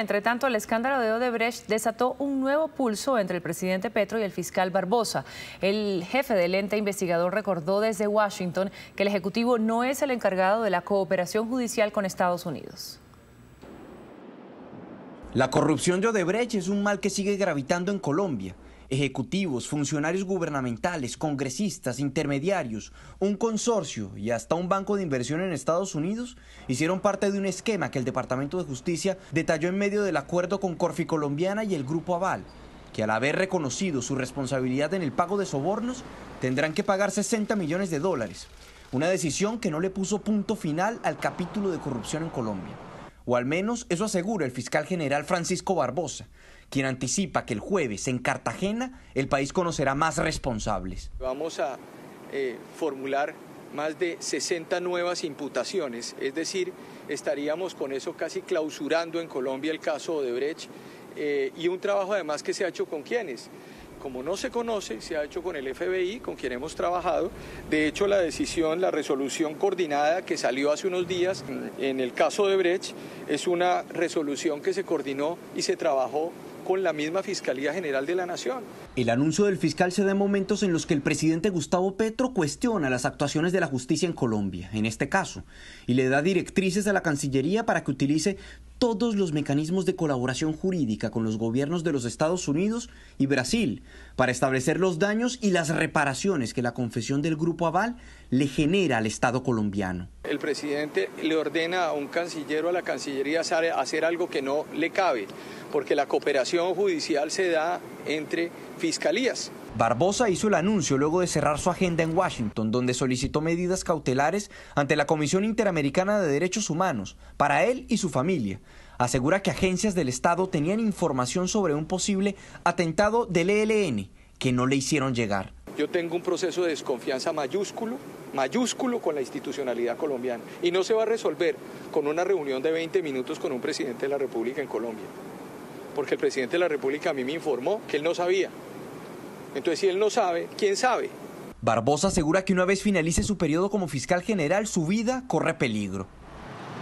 Entre tanto, el escándalo de Odebrecht desató un nuevo pulso entre el presidente Petro y el fiscal Barbosa. El jefe del ente investigador recordó desde Washington que el Ejecutivo no es el encargado de la cooperación judicial con Estados Unidos. La corrupción de Odebrecht es un mal que sigue gravitando en Colombia ejecutivos, funcionarios gubernamentales, congresistas, intermediarios, un consorcio y hasta un banco de inversión en Estados Unidos hicieron parte de un esquema que el Departamento de Justicia detalló en medio del acuerdo con Corfi Colombiana y el Grupo Aval, que al haber reconocido su responsabilidad en el pago de sobornos, tendrán que pagar 60 millones de dólares. Una decisión que no le puso punto final al capítulo de corrupción en Colombia o al menos eso asegura el fiscal general Francisco Barbosa, quien anticipa que el jueves en Cartagena el país conocerá más responsables. Vamos a eh, formular más de 60 nuevas imputaciones, es decir, estaríamos con eso casi clausurando en Colombia el caso Odebrecht eh, y un trabajo además que se ha hecho con quienes como no se conoce, se ha hecho con el FBI, con quien hemos trabajado. De hecho, la decisión, la resolución coordinada que salió hace unos días mm, en el caso de Brecht es una resolución que se coordinó y se trabajó con la misma Fiscalía General de la Nación. El anuncio del fiscal se da en momentos en los que el presidente Gustavo Petro cuestiona las actuaciones de la justicia en Colombia, en este caso, y le da directrices a la Cancillería para que utilice todos los mecanismos de colaboración jurídica con los gobiernos de los Estados Unidos y Brasil para establecer los daños y las reparaciones que la confesión del Grupo Aval le genera al Estado colombiano. El presidente le ordena a un canciller a la Cancillería hacer algo que no le cabe, porque la cooperación judicial se da entre fiscalías Barbosa hizo el anuncio luego de cerrar su agenda en Washington, donde solicitó medidas cautelares ante la Comisión Interamericana de Derechos Humanos para él y su familia. Asegura que agencias del Estado tenían información sobre un posible atentado del ELN que no le hicieron llegar. Yo tengo un proceso de desconfianza mayúsculo, mayúsculo con la institucionalidad colombiana y no se va a resolver con una reunión de 20 minutos con un presidente de la República en Colombia. Porque el presidente de la República a mí me informó que él no sabía entonces, si él no sabe, ¿quién sabe? Barbosa asegura que una vez finalice su periodo como fiscal general, su vida corre peligro.